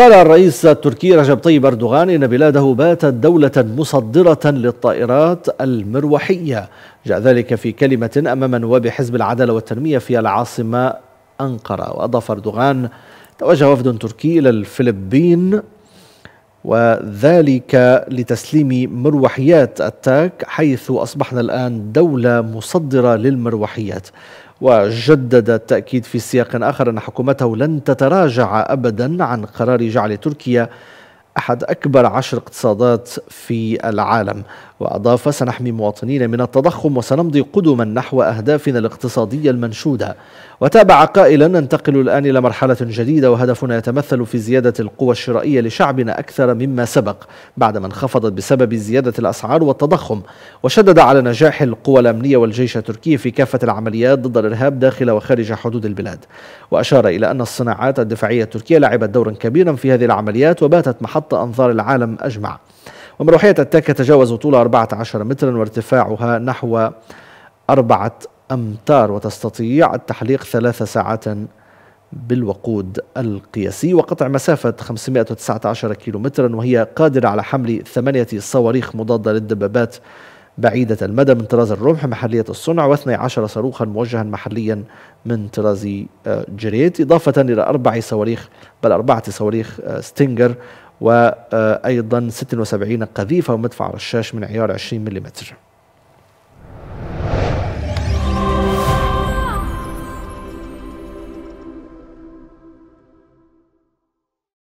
قال الرئيس التركي رجب طيب أردوغان إن بلاده باتت دولة مصدرة للطائرات المروحية جاء ذلك في كلمة أمام نواب حزب العدالة والتنمية في العاصمة أنقرة وأضاف أردوغان توجه وفد تركي إلى الفلبين وذلك لتسليم مروحيات التاك حيث أصبحنا الآن دولة مصدرة للمروحيات وجدد التأكيد في سياق آخر أن حكومته لن تتراجع أبدا عن قرار جعل تركيا أحد أكبر عشر اقتصادات في العالم وأضاف سنحمي مواطنينا من التضخم وسنمضي قدما نحو أهدافنا الاقتصادية المنشودة وتابع قائلا ننتقل الآن إلى مرحلة جديدة وهدفنا يتمثل في زيادة القوى الشرائية لشعبنا أكثر مما سبق بعدما انخفضت بسبب زيادة الأسعار والتضخم وشدد على نجاح القوى الأمنية والجيش التركي في كافة العمليات ضد الإرهاب داخل وخارج حدود البلاد وأشار إلى أن الصناعات الدفاعية التركية لعبت دورا كبيرا في هذه العمليات وباتت محطة خط أنظار العالم أجمع ومروحية التاك تتجاوز طول 14 مترا وارتفاعها نحو أربعة أمتار وتستطيع التحليق ثلاث ساعات بالوقود القياسي وقطع مسافة 519 كيلومترا وهي قادرة على حمل ثمانية صواريخ مضادة للدبابات بعيدة المدى من طراز الرمح محلية الصنع و12 صاروخا موجها محليا من طراز آه، جريت إضافة إلى أربع صواريخ بل أربعة صواريخ آه، ستينجر وأيضا 76 قذيفة ومدفع رشاش من عيار 20 ملم